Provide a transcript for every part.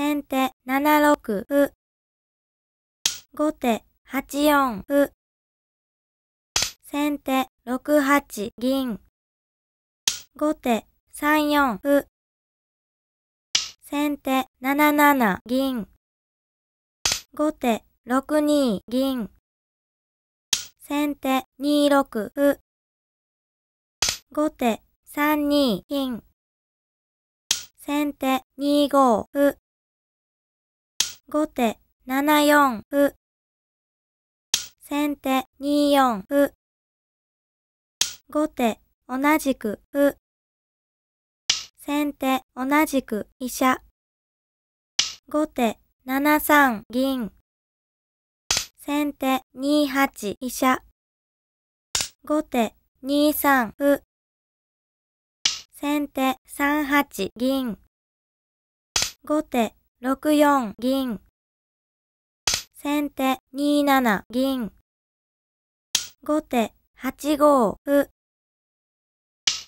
先手7六歩。後手8四歩。先手6八銀。後手3四歩。先手7七銀。後手6二銀。先手2六歩。後手3二金。先手2五歩。後手7四歩。先手2四歩。後手同じく歩。先手同じく飛車。後手7三銀。先手2八飛車。後手2三歩。先手3八銀。後手6四銀。先手2七銀。後手8五歩。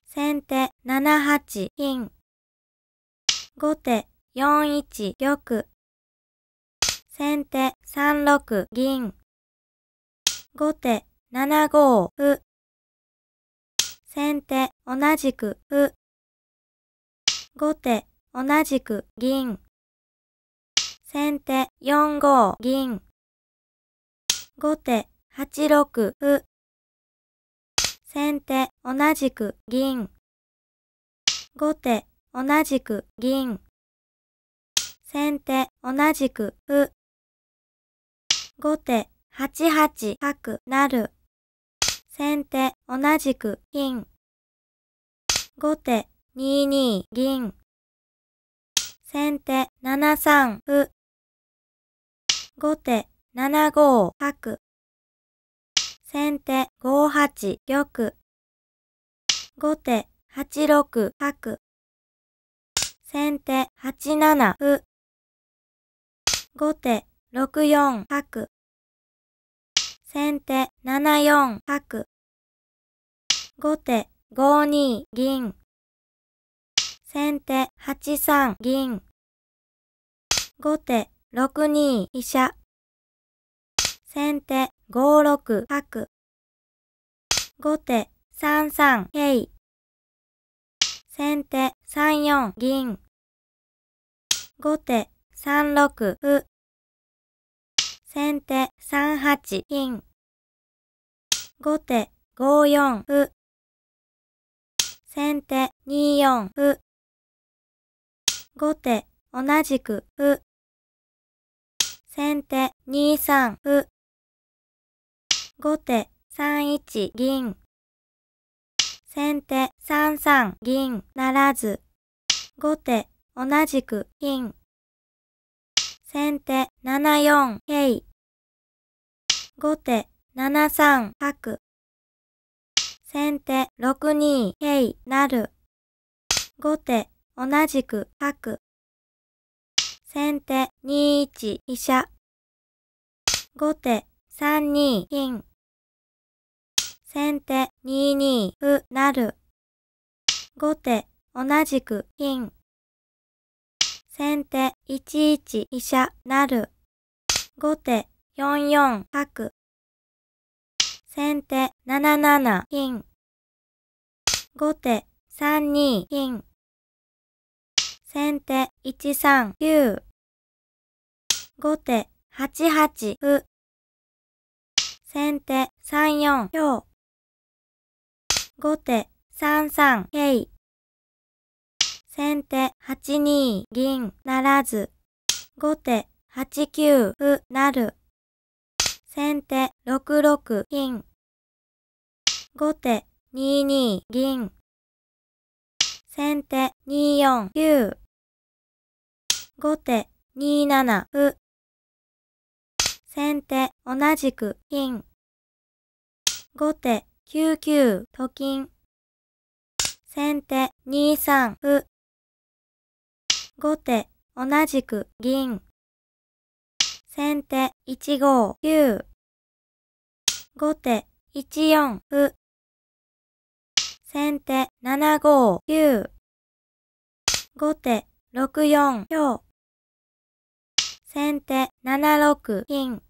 先手7八銀。後手4一玉。先手3六銀。後手7五歩。先手同じく歩。後手同じく銀。先手4五銀。後手8六歩。先手同じく銀。後手同じく銀。先手同じく歩。後手8八角成。先手同じく金。後手2二銀。先手7三歩。後手7五角。先手5八玉。後手8六角。先手8七歩。後手6四角。先手7四角。後手5二銀。先手8三銀。後手6二飛車。先手5六角。後手3三桂。先手3四銀。後手3六歩。先手3八金。後手5四歩。先手2四歩。後手同じく歩。先手2三歩。後手3一銀。先手3三銀ならず。後手同じく金。先手7四桂。後手7三角。先手6二桂なる。後手同じく角。先手2一飛車。後手3二金。先手2二なる。後手同じく金。先手1一者、なる。後手4四白。先手7七金。後手3二金。先手1三九。後手8八う。先手3四強。後手3 3い先手8二銀ならず。後手8九歩なる。先手6六金。後手2二銀。先手2四九。後手2七歩。先手同じく金。後手9九と金。先手2三歩。後手同じく銀。先手1五9。後手1四歩。先手7五9。後手6四強。先手7六金。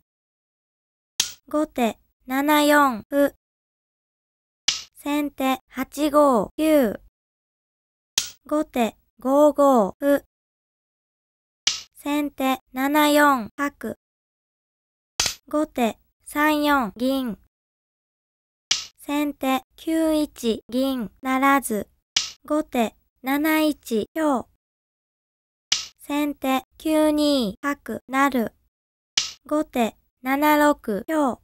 後手7四歩。先手8五9後手5五歩先手7四角後手3四銀先手9一銀ならず後手7一強先手9二角なる後手7六強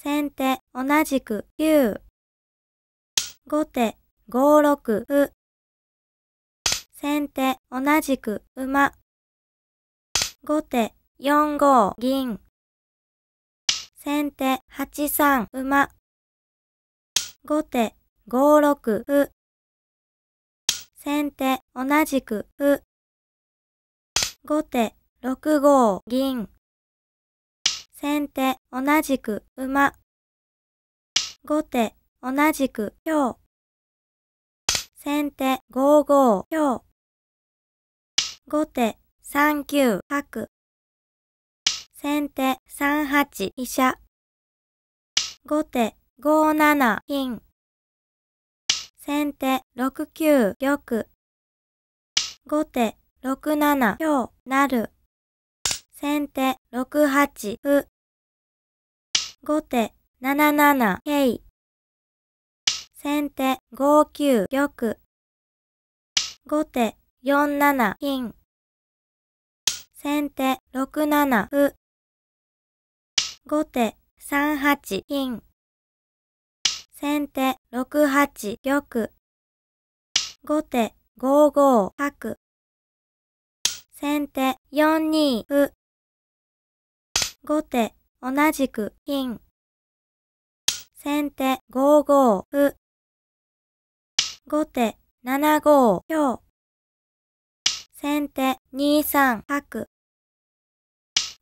先手同じく9。後手五六う。先手同じく馬。後手四五銀。先手八三馬。後手五六う。先手同じくう。後手六五銀。先手、同じく、馬。後手、同じく、今日。先手、5五、今日。後手、三九、白。先手、三八、医者。後手、五七、金。先手、六九、玉。後手、六七、今日、なる。先手6八歩。後手7七桂。先手5九玉。後手4七金。先手6七歩。後手3八金。先手6八玉。後手5五角。先手4二歩。後手、同じく金。先手5五歩。後手7五強。先手2三角。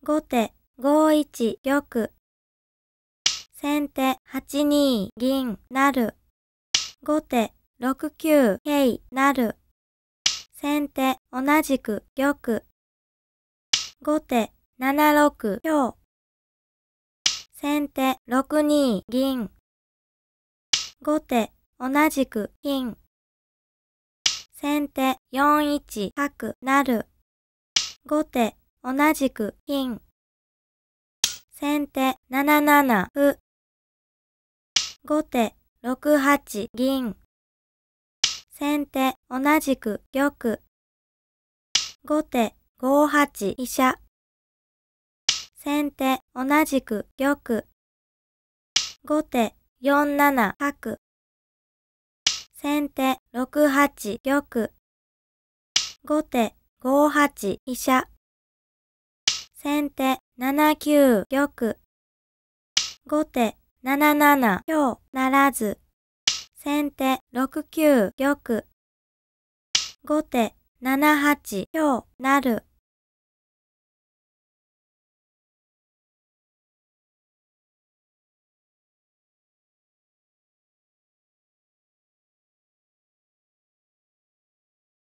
後手5一玉。先手8二銀なる。後手6九桂なる。先手同じく玉。後手7六強。先手6二銀。後手同じく金。先手4一角なる。後手同じく金。先手7七歩。後手6八銀。先手同じく玉。後手5八飛車。先手、同じく、玉。後手、4七角。先手、6八玉。後手、5八飛車。先手、7九玉。後手、7七今日、ならず。先手、6九玉。後手、7八今日、なる。